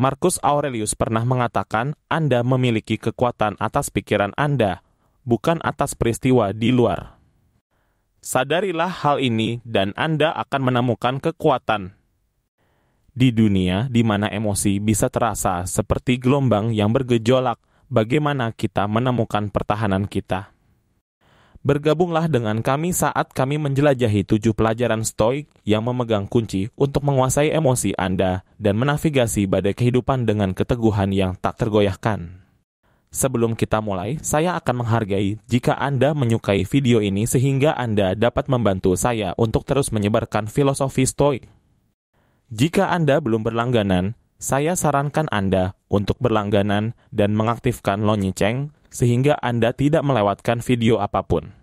Marcus Aurelius pernah mengatakan, "Anda memiliki kekuatan atas pikiran Anda, bukan atas peristiwa di luar." Sadarilah hal ini, dan Anda akan menemukan kekuatan di dunia di mana emosi bisa terasa seperti gelombang yang bergejolak. Bagaimana kita menemukan pertahanan kita? Bergabunglah dengan kami saat kami menjelajahi tujuh pelajaran stoik yang memegang kunci untuk menguasai emosi Anda dan menavigasi badai kehidupan dengan keteguhan yang tak tergoyahkan. Sebelum kita mulai, saya akan menghargai jika Anda menyukai video ini sehingga Anda dapat membantu saya untuk terus menyebarkan filosofi stoik. Jika Anda belum berlangganan, saya sarankan Anda untuk berlangganan dan mengaktifkan lonceng sehingga Anda tidak melewatkan video apapun.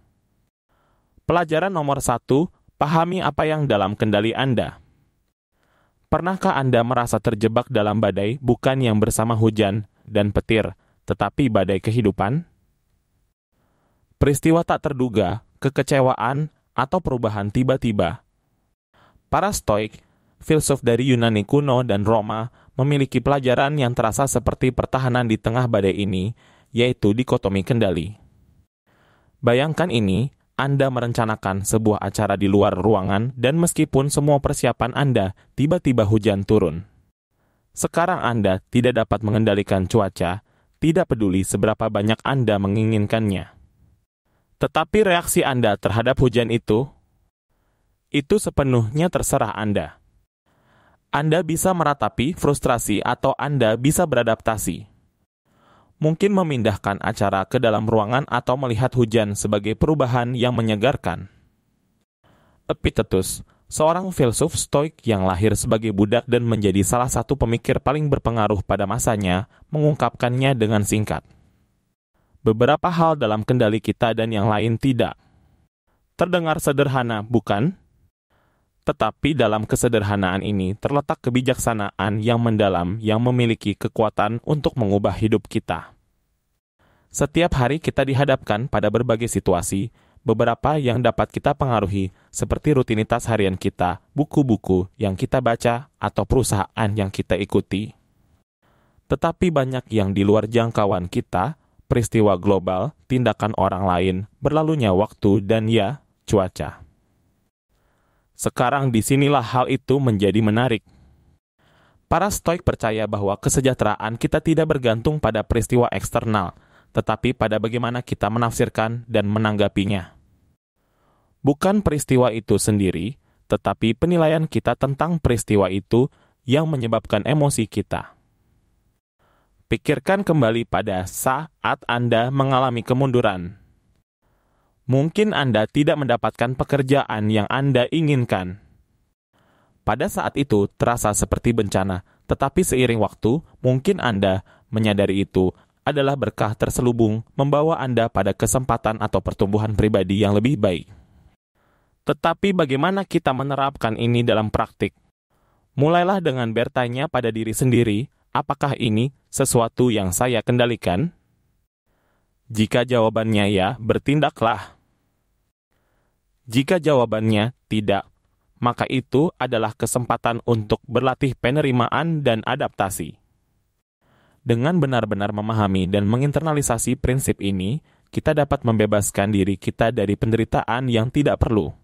Pelajaran nomor satu, pahami apa yang dalam kendali Anda. Pernahkah Anda merasa terjebak dalam badai bukan yang bersama hujan dan petir, tetapi badai kehidupan? Peristiwa tak terduga, kekecewaan, atau perubahan tiba-tiba. Para Stoik, filsuf dari Yunani kuno dan Roma, memiliki pelajaran yang terasa seperti pertahanan di tengah badai ini, yaitu dikotomi kendali. Bayangkan ini, Anda merencanakan sebuah acara di luar ruangan dan meskipun semua persiapan Anda, tiba-tiba hujan turun. Sekarang Anda tidak dapat mengendalikan cuaca, tidak peduli seberapa banyak Anda menginginkannya. Tetapi reaksi Anda terhadap hujan itu, itu sepenuhnya terserah Anda. Anda bisa meratapi frustrasi atau Anda bisa beradaptasi mungkin memindahkan acara ke dalam ruangan atau melihat hujan sebagai perubahan yang menyegarkan. Epictetus, seorang filsuf stoik yang lahir sebagai budak dan menjadi salah satu pemikir paling berpengaruh pada masanya, mengungkapkannya dengan singkat. Beberapa hal dalam kendali kita dan yang lain tidak. Terdengar sederhana, bukan? Tetapi dalam kesederhanaan ini terletak kebijaksanaan yang mendalam yang memiliki kekuatan untuk mengubah hidup kita. Setiap hari kita dihadapkan pada berbagai situasi, beberapa yang dapat kita pengaruhi seperti rutinitas harian kita, buku-buku yang kita baca, atau perusahaan yang kita ikuti. Tetapi banyak yang di luar jangkauan kita, peristiwa global, tindakan orang lain, berlalunya waktu, dan ya, cuaca. Sekarang disinilah hal itu menjadi menarik. Para stoik percaya bahwa kesejahteraan kita tidak bergantung pada peristiwa eksternal – tetapi pada bagaimana kita menafsirkan dan menanggapinya. Bukan peristiwa itu sendiri, tetapi penilaian kita tentang peristiwa itu yang menyebabkan emosi kita. Pikirkan kembali pada saat Anda mengalami kemunduran. Mungkin Anda tidak mendapatkan pekerjaan yang Anda inginkan. Pada saat itu terasa seperti bencana, tetapi seiring waktu mungkin Anda menyadari itu adalah berkah terselubung membawa Anda pada kesempatan atau pertumbuhan pribadi yang lebih baik. Tetapi bagaimana kita menerapkan ini dalam praktik? Mulailah dengan bertanya pada diri sendiri, apakah ini sesuatu yang saya kendalikan? Jika jawabannya ya, bertindaklah. Jika jawabannya tidak, maka itu adalah kesempatan untuk berlatih penerimaan dan adaptasi. Dengan benar-benar memahami dan menginternalisasi prinsip ini, kita dapat membebaskan diri kita dari penderitaan yang tidak perlu.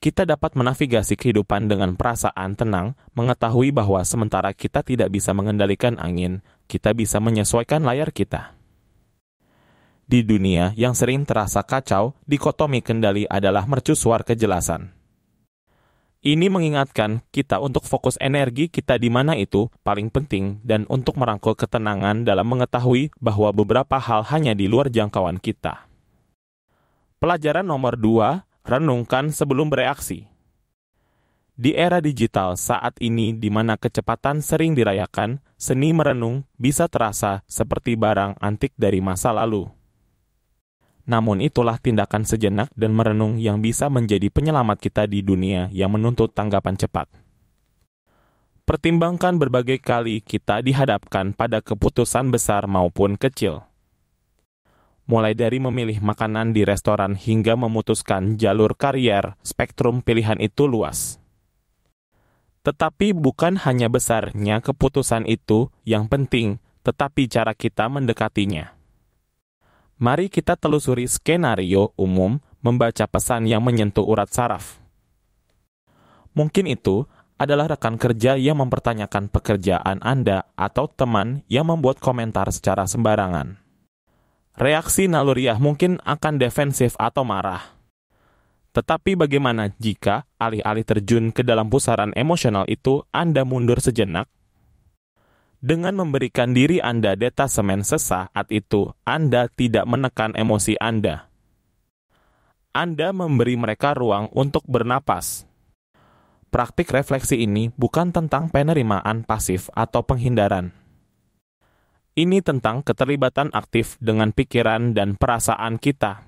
Kita dapat menavigasi kehidupan dengan perasaan tenang, mengetahui bahwa sementara kita tidak bisa mengendalikan angin, kita bisa menyesuaikan layar kita. Di dunia yang sering terasa kacau, dikotomi kendali adalah mercusuar kejelasan. Ini mengingatkan kita untuk fokus energi kita di mana itu paling penting dan untuk merangkul ketenangan dalam mengetahui bahwa beberapa hal hanya di luar jangkauan kita. Pelajaran nomor dua, renungkan sebelum bereaksi. Di era digital saat ini di mana kecepatan sering dirayakan, seni merenung bisa terasa seperti barang antik dari masa lalu. Namun itulah tindakan sejenak dan merenung yang bisa menjadi penyelamat kita di dunia yang menuntut tanggapan cepat. Pertimbangkan berbagai kali kita dihadapkan pada keputusan besar maupun kecil. Mulai dari memilih makanan di restoran hingga memutuskan jalur karier, spektrum pilihan itu luas. Tetapi bukan hanya besarnya keputusan itu yang penting, tetapi cara kita mendekatinya. Mari kita telusuri skenario umum membaca pesan yang menyentuh urat saraf. Mungkin itu adalah rekan kerja yang mempertanyakan pekerjaan Anda atau teman yang membuat komentar secara sembarangan. Reaksi naluriah mungkin akan defensif atau marah. Tetapi bagaimana jika alih-alih terjun ke dalam pusaran emosional itu Anda mundur sejenak dengan memberikan diri Anda detasemen sesaat itu, Anda tidak menekan emosi Anda. Anda memberi mereka ruang untuk bernapas. Praktik refleksi ini bukan tentang penerimaan pasif atau penghindaran. Ini tentang keterlibatan aktif dengan pikiran dan perasaan kita.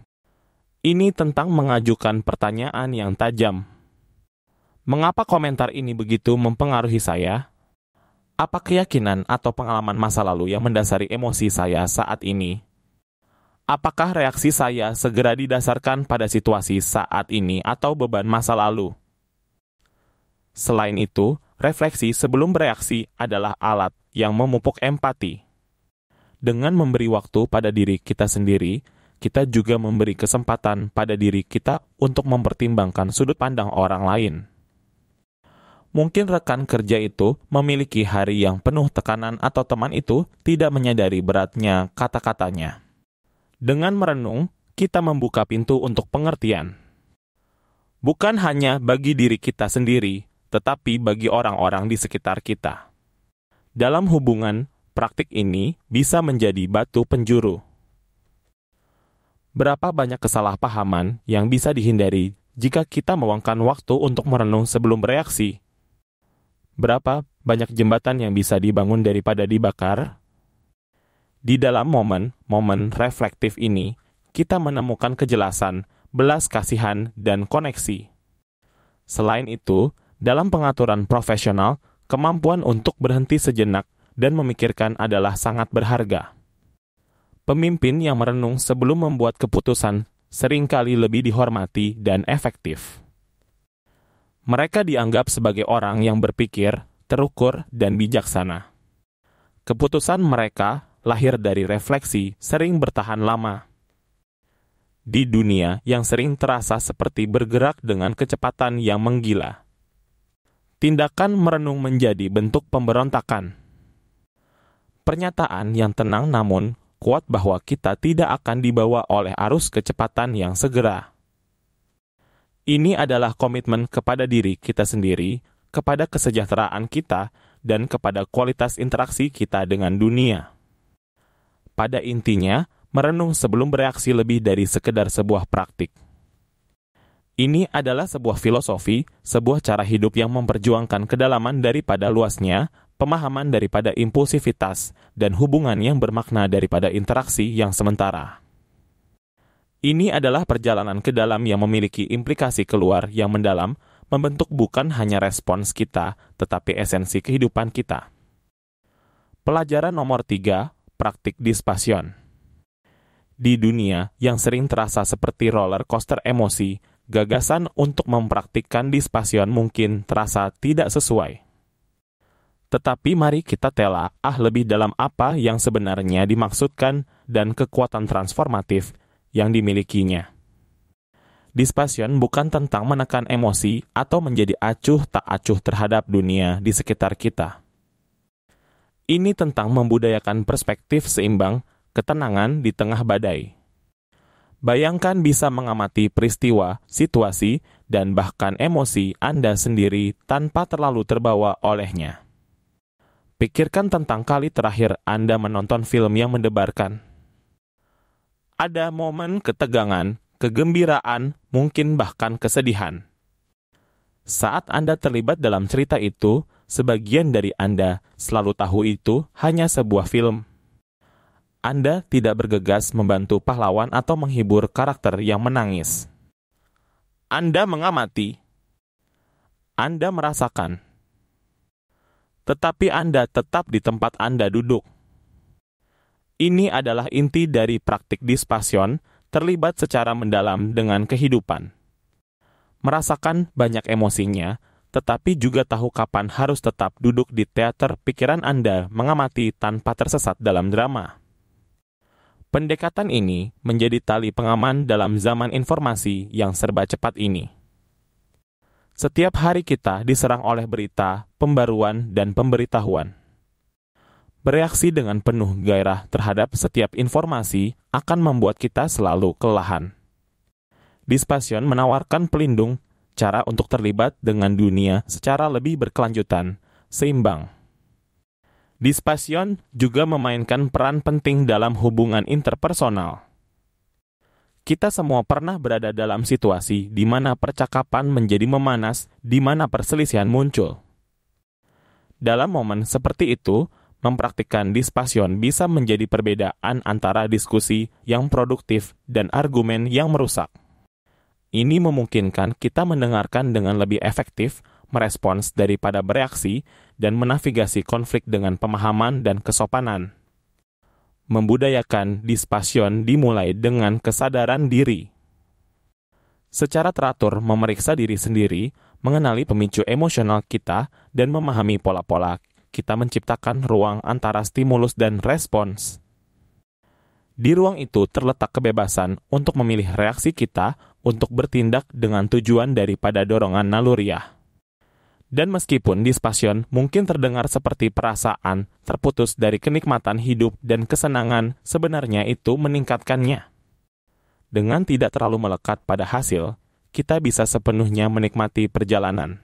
Ini tentang mengajukan pertanyaan yang tajam. Mengapa komentar ini begitu mempengaruhi saya? Apa keyakinan atau pengalaman masa lalu yang mendasari emosi saya saat ini? Apakah reaksi saya segera didasarkan pada situasi saat ini atau beban masa lalu? Selain itu, refleksi sebelum bereaksi adalah alat yang memupuk empati. Dengan memberi waktu pada diri kita sendiri, kita juga memberi kesempatan pada diri kita untuk mempertimbangkan sudut pandang orang lain. Mungkin rekan kerja itu memiliki hari yang penuh tekanan atau teman itu tidak menyadari beratnya kata-katanya. Dengan merenung, kita membuka pintu untuk pengertian. Bukan hanya bagi diri kita sendiri, tetapi bagi orang-orang di sekitar kita. Dalam hubungan, praktik ini bisa menjadi batu penjuru. Berapa banyak kesalahpahaman yang bisa dihindari jika kita meluangkan waktu untuk merenung sebelum bereaksi? berapa banyak jembatan yang bisa dibangun daripada dibakar? Di dalam momen-momen reflektif ini, kita menemukan kejelasan, belas kasihan, dan koneksi. Selain itu, dalam pengaturan profesional, kemampuan untuk berhenti sejenak dan memikirkan adalah sangat berharga. Pemimpin yang merenung sebelum membuat keputusan seringkali lebih dihormati dan efektif. Mereka dianggap sebagai orang yang berpikir, terukur, dan bijaksana. Keputusan mereka lahir dari refleksi sering bertahan lama. Di dunia yang sering terasa seperti bergerak dengan kecepatan yang menggila. Tindakan merenung menjadi bentuk pemberontakan. Pernyataan yang tenang namun kuat bahwa kita tidak akan dibawa oleh arus kecepatan yang segera ini adalah komitmen kepada diri kita sendiri, kepada kesejahteraan kita, dan kepada kualitas interaksi kita dengan dunia. Pada intinya, merenung sebelum bereaksi lebih dari sekedar sebuah praktik. Ini adalah sebuah filosofi, sebuah cara hidup yang memperjuangkan kedalaman daripada luasnya, pemahaman daripada impulsivitas, dan hubungan yang bermakna daripada interaksi yang sementara. Ini adalah perjalanan ke dalam yang memiliki implikasi keluar yang mendalam, membentuk bukan hanya respons kita, tetapi esensi kehidupan kita. Pelajaran nomor tiga, praktik dispasion. Di dunia yang sering terasa seperti roller coaster emosi, gagasan untuk mempraktikkan dispasion mungkin terasa tidak sesuai. Tetapi mari kita telaah lebih dalam apa yang sebenarnya dimaksudkan dan kekuatan transformatif yang dimilikinya. Dispassion bukan tentang menekan emosi atau menjadi acuh tak acuh terhadap dunia di sekitar kita. Ini tentang membudayakan perspektif seimbang ketenangan di tengah badai. Bayangkan bisa mengamati peristiwa, situasi, dan bahkan emosi Anda sendiri tanpa terlalu terbawa olehnya. Pikirkan tentang kali terakhir Anda menonton film yang mendebarkan ada momen ketegangan, kegembiraan, mungkin bahkan kesedihan. Saat Anda terlibat dalam cerita itu, sebagian dari Anda selalu tahu itu hanya sebuah film. Anda tidak bergegas membantu pahlawan atau menghibur karakter yang menangis. Anda mengamati. Anda merasakan. Tetapi Anda tetap di tempat Anda duduk ini adalah inti dari praktik dispasion terlibat secara mendalam dengan kehidupan. Merasakan banyak emosinya, tetapi juga tahu kapan harus tetap duduk di teater pikiran Anda mengamati tanpa tersesat dalam drama. Pendekatan ini menjadi tali pengaman dalam zaman informasi yang serba cepat ini. Setiap hari kita diserang oleh berita, pembaruan, dan pemberitahuan. Bereaksi dengan penuh gairah terhadap setiap informasi akan membuat kita selalu kelelahan. Dispassion menawarkan pelindung cara untuk terlibat dengan dunia secara lebih berkelanjutan, seimbang. Dispassion juga memainkan peran penting dalam hubungan interpersonal. Kita semua pernah berada dalam situasi di mana percakapan menjadi memanas, di mana perselisihan muncul. Dalam momen seperti itu, mempraktikkan dispasion bisa menjadi perbedaan antara diskusi yang produktif dan argumen yang merusak. Ini memungkinkan kita mendengarkan dengan lebih efektif, merespons daripada bereaksi, dan menavigasi konflik dengan pemahaman dan kesopanan. Membudayakan dispasion dimulai dengan kesadaran diri. Secara teratur memeriksa diri sendiri, mengenali pemicu emosional kita, dan memahami pola-pola kita menciptakan ruang antara stimulus dan respons. Di ruang itu terletak kebebasan untuk memilih reaksi kita untuk bertindak dengan tujuan daripada dorongan naluriah. Dan meskipun dispasion mungkin terdengar seperti perasaan terputus dari kenikmatan hidup dan kesenangan, sebenarnya itu meningkatkannya. Dengan tidak terlalu melekat pada hasil, kita bisa sepenuhnya menikmati perjalanan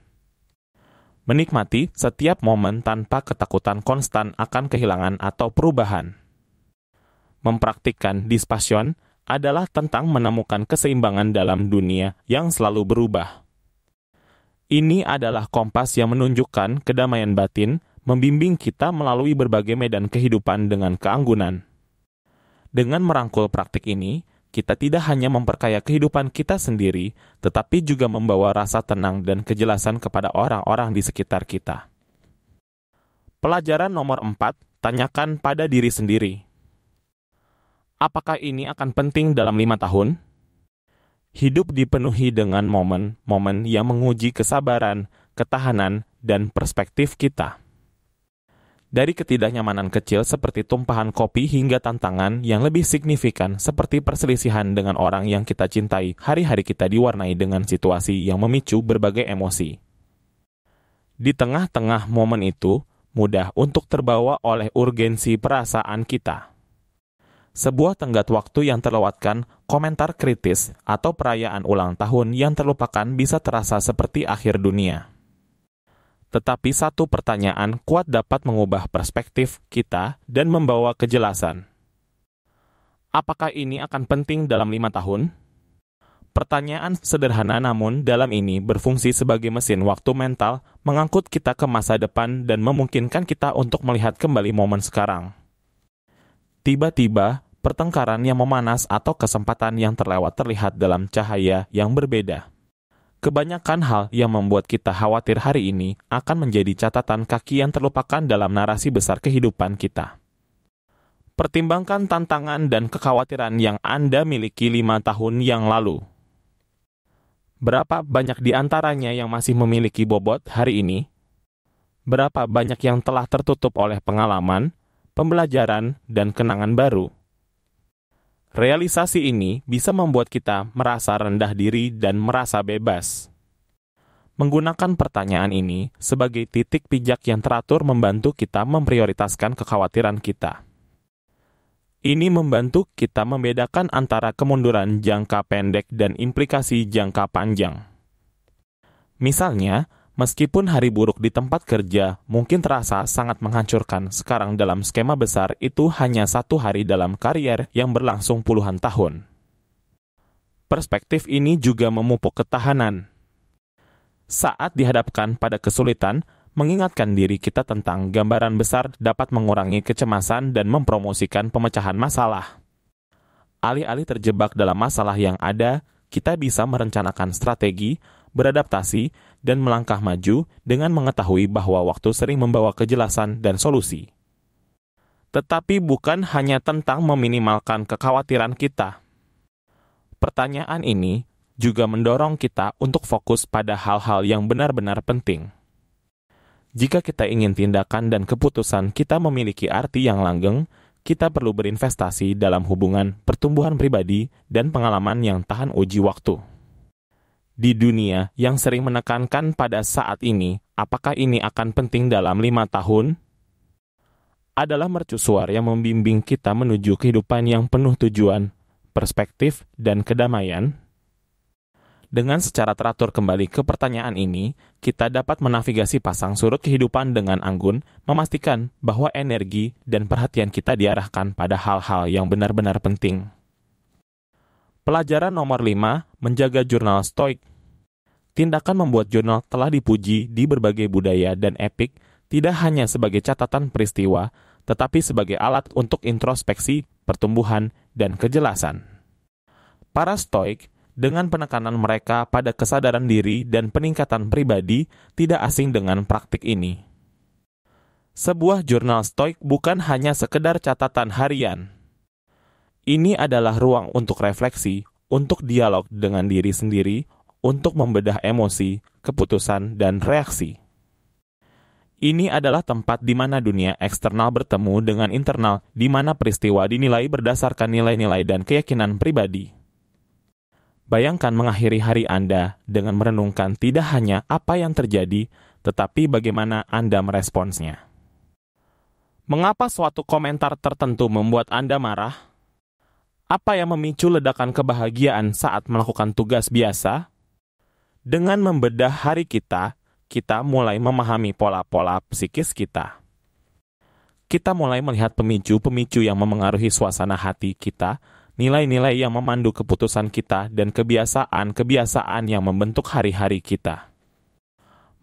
menikmati setiap momen tanpa ketakutan konstan akan kehilangan atau perubahan. Mempraktikkan dispassion adalah tentang menemukan keseimbangan dalam dunia yang selalu berubah. Ini adalah kompas yang menunjukkan kedamaian batin, membimbing kita melalui berbagai medan kehidupan dengan keanggunan. Dengan merangkul praktik ini, kita tidak hanya memperkaya kehidupan kita sendiri, tetapi juga membawa rasa tenang dan kejelasan kepada orang-orang di sekitar kita. Pelajaran nomor empat: tanyakan pada diri sendiri. Apakah ini akan penting dalam lima tahun? Hidup dipenuhi dengan momen-momen yang menguji kesabaran, ketahanan, dan perspektif kita. Dari ketidaknyamanan kecil seperti tumpahan kopi hingga tantangan yang lebih signifikan seperti perselisihan dengan orang yang kita cintai, hari-hari kita diwarnai dengan situasi yang memicu berbagai emosi. Di tengah-tengah momen itu, mudah untuk terbawa oleh urgensi perasaan kita. Sebuah tenggat waktu yang terlewatkan, komentar kritis, atau perayaan ulang tahun yang terlupakan bisa terasa seperti akhir dunia tetapi satu pertanyaan kuat dapat mengubah perspektif kita dan membawa kejelasan. Apakah ini akan penting dalam lima tahun? Pertanyaan sederhana namun dalam ini berfungsi sebagai mesin waktu mental mengangkut kita ke masa depan dan memungkinkan kita untuk melihat kembali momen sekarang. Tiba-tiba, pertengkaran yang memanas atau kesempatan yang terlewat terlihat dalam cahaya yang berbeda. Kebanyakan hal yang membuat kita khawatir hari ini akan menjadi catatan kaki yang terlupakan dalam narasi besar kehidupan kita. Pertimbangkan tantangan dan kekhawatiran yang Anda miliki lima tahun yang lalu. Berapa banyak di antaranya yang masih memiliki bobot hari ini? Berapa banyak yang telah tertutup oleh pengalaman, pembelajaran, dan kenangan baru? Realisasi ini bisa membuat kita merasa rendah diri dan merasa bebas. Menggunakan pertanyaan ini sebagai titik pijak yang teratur membantu kita memprioritaskan kekhawatiran kita. Ini membantu kita membedakan antara kemunduran jangka pendek dan implikasi jangka panjang. Misalnya, Meskipun hari buruk di tempat kerja mungkin terasa sangat menghancurkan, sekarang dalam skema besar itu hanya satu hari dalam karier yang berlangsung puluhan tahun. Perspektif ini juga memupuk ketahanan. Saat dihadapkan pada kesulitan, mengingatkan diri kita tentang gambaran besar dapat mengurangi kecemasan dan mempromosikan pemecahan masalah. Alih-alih terjebak dalam masalah yang ada, kita bisa merencanakan strategi, beradaptasi, dan melangkah maju dengan mengetahui bahwa waktu sering membawa kejelasan dan solusi. Tetapi bukan hanya tentang meminimalkan kekhawatiran kita. Pertanyaan ini juga mendorong kita untuk fokus pada hal-hal yang benar-benar penting. Jika kita ingin tindakan dan keputusan kita memiliki arti yang langgeng, kita perlu berinvestasi dalam hubungan pertumbuhan pribadi dan pengalaman yang tahan uji waktu di dunia yang sering menekankan pada saat ini, apakah ini akan penting dalam lima tahun? Adalah mercusuar yang membimbing kita menuju kehidupan yang penuh tujuan, perspektif, dan kedamaian. Dengan secara teratur kembali ke pertanyaan ini, kita dapat menavigasi pasang surut kehidupan dengan anggun, memastikan bahwa energi dan perhatian kita diarahkan pada hal-hal yang benar-benar penting. Pelajaran nomor 5, menjaga jurnal stoik. Tindakan membuat jurnal telah dipuji di berbagai budaya dan epik, tidak hanya sebagai catatan peristiwa, tetapi sebagai alat untuk introspeksi, pertumbuhan, dan kejelasan. Para stoik, dengan penekanan mereka pada kesadaran diri dan peningkatan pribadi, tidak asing dengan praktik ini. Sebuah jurnal stoik bukan hanya sekedar catatan harian, ini adalah ruang untuk refleksi, untuk dialog dengan diri sendiri, untuk membedah emosi, keputusan, dan reaksi. Ini adalah tempat di mana dunia eksternal bertemu dengan internal, di mana peristiwa dinilai berdasarkan nilai-nilai dan keyakinan pribadi. Bayangkan mengakhiri hari Anda dengan merenungkan tidak hanya apa yang terjadi, tetapi bagaimana Anda meresponsnya. Mengapa suatu komentar tertentu membuat Anda marah? Apa yang memicu ledakan kebahagiaan saat melakukan tugas biasa? Dengan membedah hari kita, kita mulai memahami pola-pola psikis kita. Kita mulai melihat pemicu-pemicu yang memengaruhi suasana hati kita, nilai-nilai yang memandu keputusan kita, dan kebiasaan-kebiasaan yang membentuk hari-hari kita.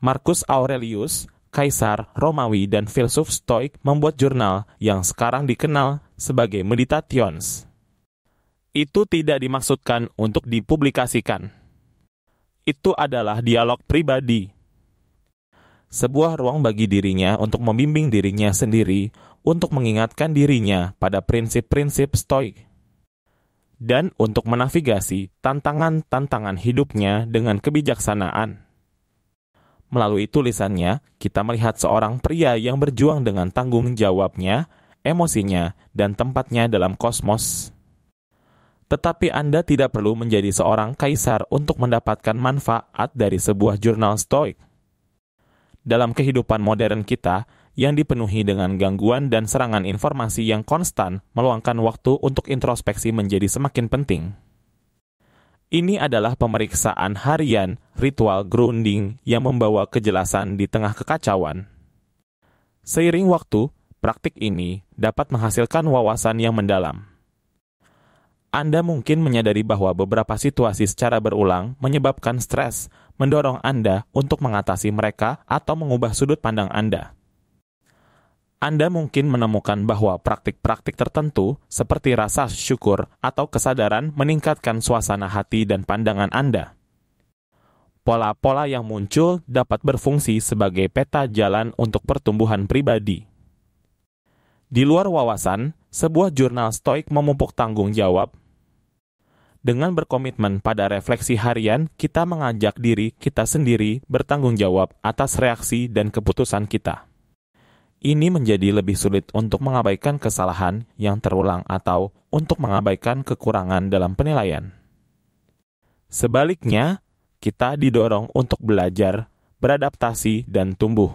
Marcus Aurelius, kaisar Romawi dan filsuf Stoik membuat jurnal yang sekarang dikenal sebagai Meditations itu tidak dimaksudkan untuk dipublikasikan. Itu adalah dialog pribadi. Sebuah ruang bagi dirinya untuk membimbing dirinya sendiri untuk mengingatkan dirinya pada prinsip-prinsip stoik dan untuk menavigasi tantangan-tantangan hidupnya dengan kebijaksanaan. Melalui tulisannya, kita melihat seorang pria yang berjuang dengan tanggung jawabnya, emosinya, dan tempatnya dalam kosmos. Tetapi Anda tidak perlu menjadi seorang kaisar untuk mendapatkan manfaat dari sebuah jurnal stoik. Dalam kehidupan modern kita, yang dipenuhi dengan gangguan dan serangan informasi yang konstan, meluangkan waktu untuk introspeksi menjadi semakin penting. Ini adalah pemeriksaan harian ritual grounding yang membawa kejelasan di tengah kekacauan. Seiring waktu, praktik ini dapat menghasilkan wawasan yang mendalam. Anda mungkin menyadari bahwa beberapa situasi secara berulang menyebabkan stres, mendorong Anda untuk mengatasi mereka atau mengubah sudut pandang Anda. Anda mungkin menemukan bahwa praktik-praktik tertentu, seperti rasa syukur atau kesadaran, meningkatkan suasana hati dan pandangan Anda. Pola-pola yang muncul dapat berfungsi sebagai peta jalan untuk pertumbuhan pribadi. Di luar wawasan, sebuah jurnal stoik memupuk tanggung jawab dengan berkomitmen pada refleksi harian, kita mengajak diri kita sendiri bertanggung jawab atas reaksi dan keputusan kita. Ini menjadi lebih sulit untuk mengabaikan kesalahan yang terulang atau untuk mengabaikan kekurangan dalam penilaian. Sebaliknya, kita didorong untuk belajar, beradaptasi, dan tumbuh.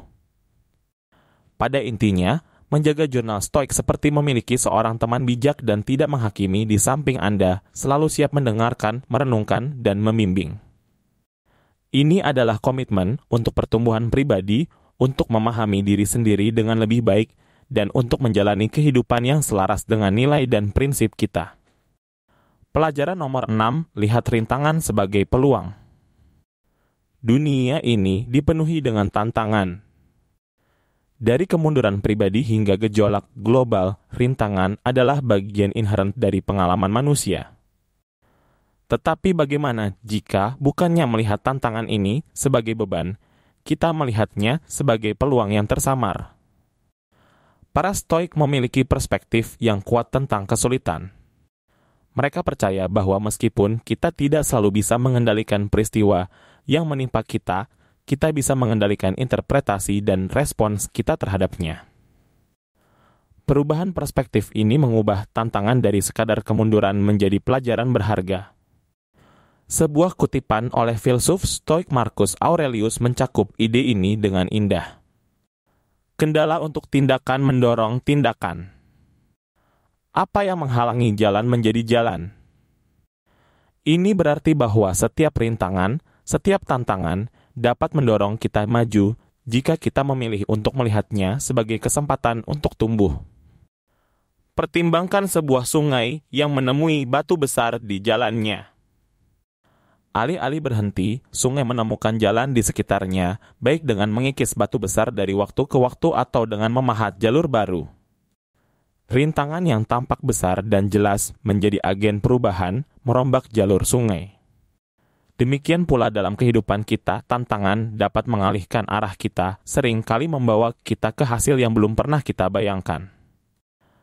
Pada intinya, Menjaga jurnal stoik seperti memiliki seorang teman bijak dan tidak menghakimi di samping Anda, selalu siap mendengarkan, merenungkan, dan membimbing. Ini adalah komitmen untuk pertumbuhan pribadi, untuk memahami diri sendiri dengan lebih baik, dan untuk menjalani kehidupan yang selaras dengan nilai dan prinsip kita. Pelajaran nomor 6, lihat rintangan sebagai peluang. Dunia ini dipenuhi dengan tantangan, dari kemunduran pribadi hingga gejolak global, rintangan adalah bagian inherent dari pengalaman manusia. Tetapi bagaimana jika bukannya melihat tantangan ini sebagai beban, kita melihatnya sebagai peluang yang tersamar? Para stoik memiliki perspektif yang kuat tentang kesulitan. Mereka percaya bahwa meskipun kita tidak selalu bisa mengendalikan peristiwa yang menimpa kita kita bisa mengendalikan interpretasi dan respons kita terhadapnya. Perubahan perspektif ini mengubah tantangan dari sekadar kemunduran menjadi pelajaran berharga. Sebuah kutipan oleh filsuf Stoik Marcus Aurelius mencakup ide ini dengan indah. Kendala untuk tindakan mendorong tindakan. Apa yang menghalangi jalan menjadi jalan? Ini berarti bahwa setiap rintangan, setiap tantangan, dapat mendorong kita maju jika kita memilih untuk melihatnya sebagai kesempatan untuk tumbuh. Pertimbangkan sebuah sungai yang menemui batu besar di jalannya. Alih-alih berhenti, sungai menemukan jalan di sekitarnya, baik dengan mengikis batu besar dari waktu ke waktu atau dengan memahat jalur baru. Rintangan yang tampak besar dan jelas menjadi agen perubahan merombak jalur sungai. Demikian pula dalam kehidupan kita, tantangan dapat mengalihkan arah kita, seringkali membawa kita ke hasil yang belum pernah kita bayangkan.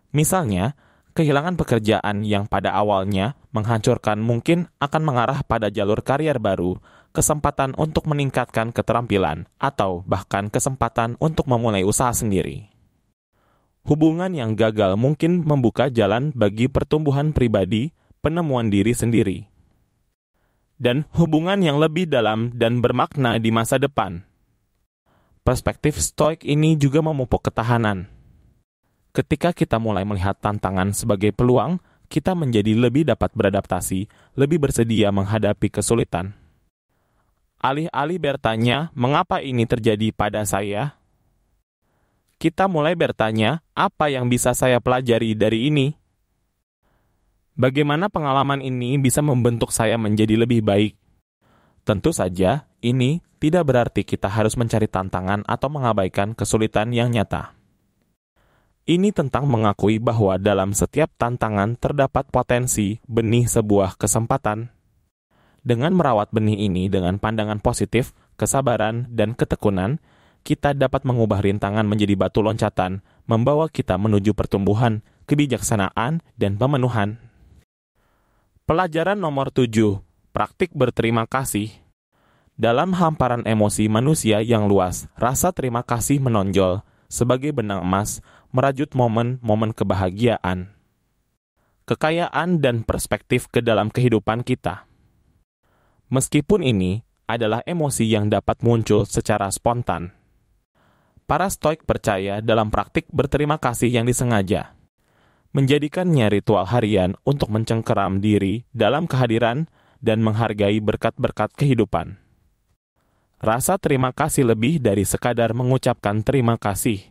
Misalnya, kehilangan pekerjaan yang pada awalnya menghancurkan mungkin akan mengarah pada jalur karier baru, kesempatan untuk meningkatkan keterampilan, atau bahkan kesempatan untuk memulai usaha sendiri. Hubungan yang gagal mungkin membuka jalan bagi pertumbuhan pribadi, penemuan diri sendiri dan hubungan yang lebih dalam dan bermakna di masa depan. Perspektif stoik ini juga memupuk ketahanan. Ketika kita mulai melihat tantangan sebagai peluang, kita menjadi lebih dapat beradaptasi, lebih bersedia menghadapi kesulitan. Alih-alih bertanya, "Mengapa ini terjadi pada saya?" Kita mulai bertanya, "Apa yang bisa saya pelajari dari ini?" Bagaimana pengalaman ini bisa membentuk saya menjadi lebih baik? Tentu saja, ini tidak berarti kita harus mencari tantangan atau mengabaikan kesulitan yang nyata. Ini tentang mengakui bahwa dalam setiap tantangan terdapat potensi benih sebuah kesempatan. Dengan merawat benih ini dengan pandangan positif, kesabaran, dan ketekunan, kita dapat mengubah rintangan menjadi batu loncatan, membawa kita menuju pertumbuhan, kebijaksanaan, dan pemenuhan. Pelajaran nomor 7. Praktik berterima kasih. Dalam hamparan emosi manusia yang luas, rasa terima kasih menonjol sebagai benang emas merajut momen-momen kebahagiaan, kekayaan dan perspektif ke dalam kehidupan kita. Meskipun ini adalah emosi yang dapat muncul secara spontan. Para stoik percaya dalam praktik berterima kasih yang disengaja menjadikannya ritual harian untuk mencengkeram diri dalam kehadiran dan menghargai berkat-berkat kehidupan. Rasa terima kasih lebih dari sekadar mengucapkan terima kasih.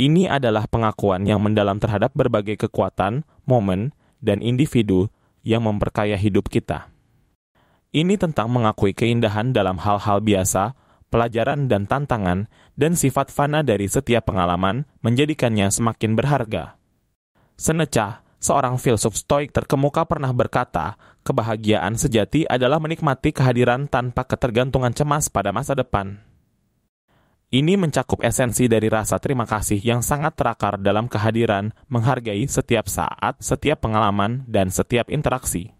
Ini adalah pengakuan yang mendalam terhadap berbagai kekuatan, momen, dan individu yang memperkaya hidup kita. Ini tentang mengakui keindahan dalam hal-hal biasa, pelajaran dan tantangan, dan sifat fana dari setiap pengalaman menjadikannya semakin berharga. Seneca, seorang filsuf stoik terkemuka pernah berkata, kebahagiaan sejati adalah menikmati kehadiran tanpa ketergantungan cemas pada masa depan. Ini mencakup esensi dari rasa terima kasih yang sangat terakar dalam kehadiran, menghargai setiap saat, setiap pengalaman, dan setiap interaksi.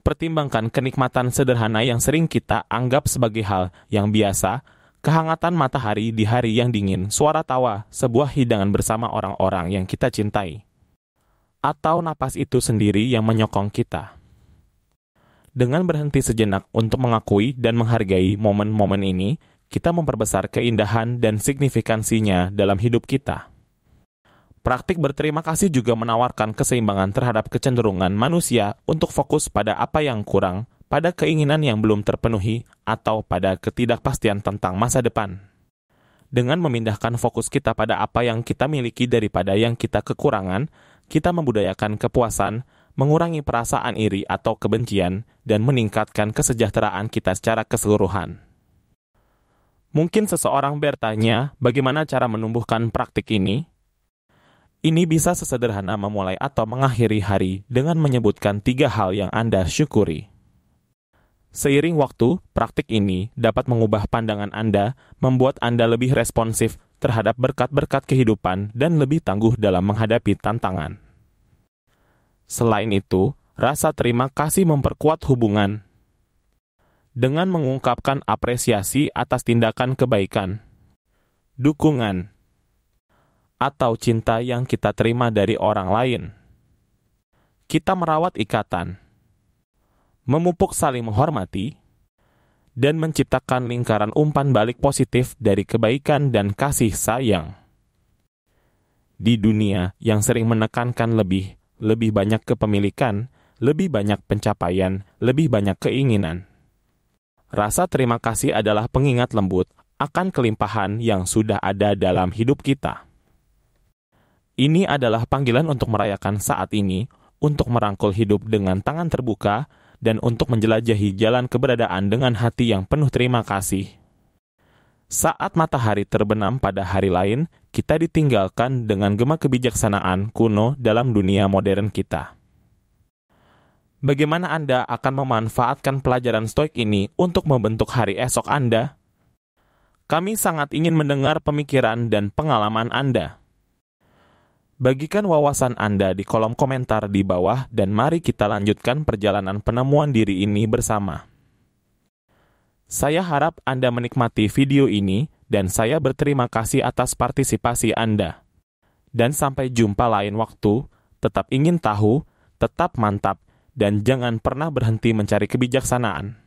Pertimbangkan kenikmatan sederhana yang sering kita anggap sebagai hal yang biasa, Kehangatan matahari di hari yang dingin, suara tawa, sebuah hidangan bersama orang-orang yang kita cintai. Atau napas itu sendiri yang menyokong kita. Dengan berhenti sejenak untuk mengakui dan menghargai momen-momen ini, kita memperbesar keindahan dan signifikansinya dalam hidup kita. Praktik berterima kasih juga menawarkan keseimbangan terhadap kecenderungan manusia untuk fokus pada apa yang kurang pada keinginan yang belum terpenuhi atau pada ketidakpastian tentang masa depan. Dengan memindahkan fokus kita pada apa yang kita miliki daripada yang kita kekurangan, kita membudayakan kepuasan, mengurangi perasaan iri atau kebencian, dan meningkatkan kesejahteraan kita secara keseluruhan. Mungkin seseorang bertanya, bagaimana cara menumbuhkan praktik ini? Ini bisa sesederhana memulai atau mengakhiri hari dengan menyebutkan tiga hal yang Anda syukuri. Seiring waktu, praktik ini dapat mengubah pandangan Anda, membuat Anda lebih responsif terhadap berkat-berkat kehidupan dan lebih tangguh dalam menghadapi tantangan. Selain itu, rasa terima kasih memperkuat hubungan. Dengan mengungkapkan apresiasi atas tindakan kebaikan, dukungan, atau cinta yang kita terima dari orang lain, kita merawat ikatan memupuk saling menghormati, dan menciptakan lingkaran umpan balik positif dari kebaikan dan kasih sayang. Di dunia yang sering menekankan lebih, lebih banyak kepemilikan, lebih banyak pencapaian, lebih banyak keinginan. Rasa terima kasih adalah pengingat lembut akan kelimpahan yang sudah ada dalam hidup kita. Ini adalah panggilan untuk merayakan saat ini, untuk merangkul hidup dengan tangan terbuka, dan untuk menjelajahi jalan keberadaan dengan hati yang penuh terima kasih. Saat matahari terbenam pada hari lain, kita ditinggalkan dengan gemak kebijaksanaan kuno dalam dunia modern kita. Bagaimana Anda akan memanfaatkan pelajaran stoik ini untuk membentuk hari esok Anda? Kami sangat ingin mendengar pemikiran dan pengalaman Anda. Bagikan wawasan Anda di kolom komentar di bawah dan mari kita lanjutkan perjalanan penemuan diri ini bersama. Saya harap Anda menikmati video ini dan saya berterima kasih atas partisipasi Anda. Dan sampai jumpa lain waktu, tetap ingin tahu, tetap mantap, dan jangan pernah berhenti mencari kebijaksanaan.